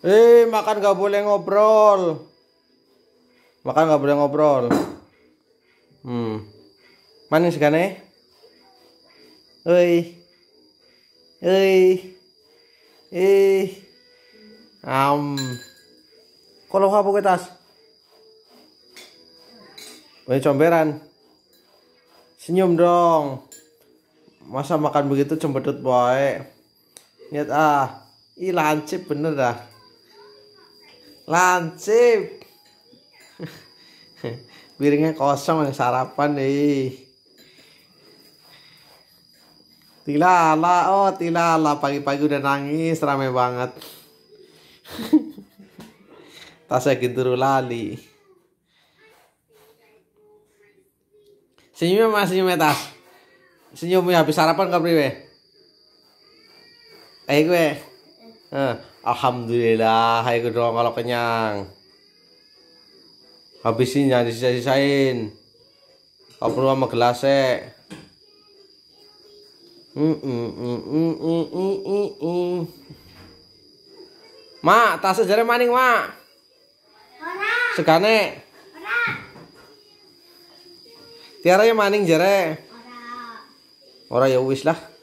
Eh, makan gak boleh ngobrol. Makan gak boleh ngobrol. Hmm. Manis kan eh? Hei, hei, hei, eh. Am. Kalau apa ke tas? Ini comberan. Senyum dong masa makan begitu cembedut boy lihat ah ih lancip bener dah lancip piringnya kosong yang sarapan nih tilala oh tilala pagi-pagi udah nangis rame banget tasnya gitu lali senyumnya masih metas senyumnya habis sarapan gak priwe eh gue eh, alhamdulillah hai gue doang kalau kenyang habisin jangan ya, disisa-sisain kalau perlu sama gelas mm, mm, mm, mm mak, tas sejarah maning, Mak. sekarang, Segane. Tiara yang maning jare. Orang ya wis lah.